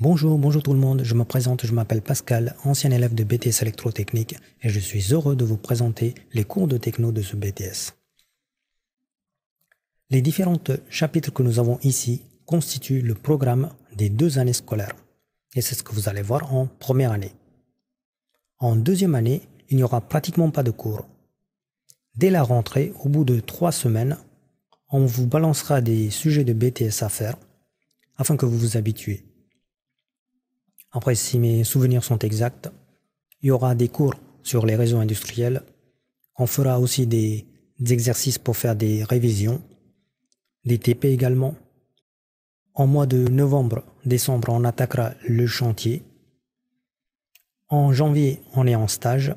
Bonjour, bonjour tout le monde, je me présente, je m'appelle Pascal, ancien élève de BTS électrotechnique et je suis heureux de vous présenter les cours de techno de ce BTS. Les différents chapitres que nous avons ici constituent le programme des deux années scolaires et c'est ce que vous allez voir en première année. En deuxième année, il n'y aura pratiquement pas de cours. Dès la rentrée, au bout de trois semaines, on vous balancera des sujets de BTS à faire afin que vous vous habituiez. Après, si mes souvenirs sont exacts, il y aura des cours sur les réseaux industriels. On fera aussi des, exercices pour faire des révisions, des TP également. En mois de novembre-décembre, on attaquera le chantier. En janvier, on est en stage.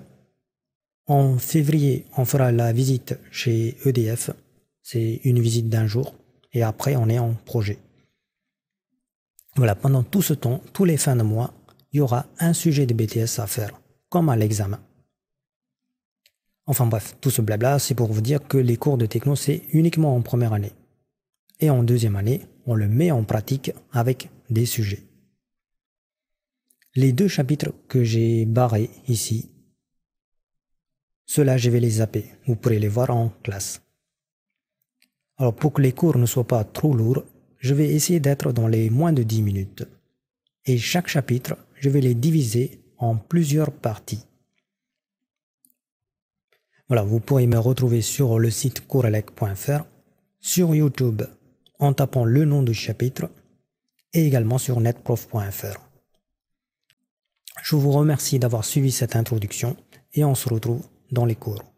En février, on fera la visite chez EDF. C'est une visite d'un jour. Et après, on est en projet. Voilà, pendant tout ce temps, tous les fins de mois, il y aura un sujet de BTS à faire, comme à l'examen. Enfin bref, tout ce blabla, c'est pour vous dire que les cours de techno, c'est uniquement en première année. Et en deuxième année, on le met en pratique avec des sujets. Les deux chapitres que j'ai barrés ici, ceux-là, je vais les zapper. Vous pourrez les voir en classe. Alors, pour que les cours ne soient pas trop lourds, je vais essayer d'être dans les moins de 10 minutes. Et chaque chapitre, je vais les diviser en plusieurs parties. Voilà, vous pourrez me retrouver sur le site courelec.fr, sur YouTube en tapant le nom du chapitre et également sur netprof.fr. Je vous remercie d'avoir suivi cette introduction et on se retrouve dans les cours.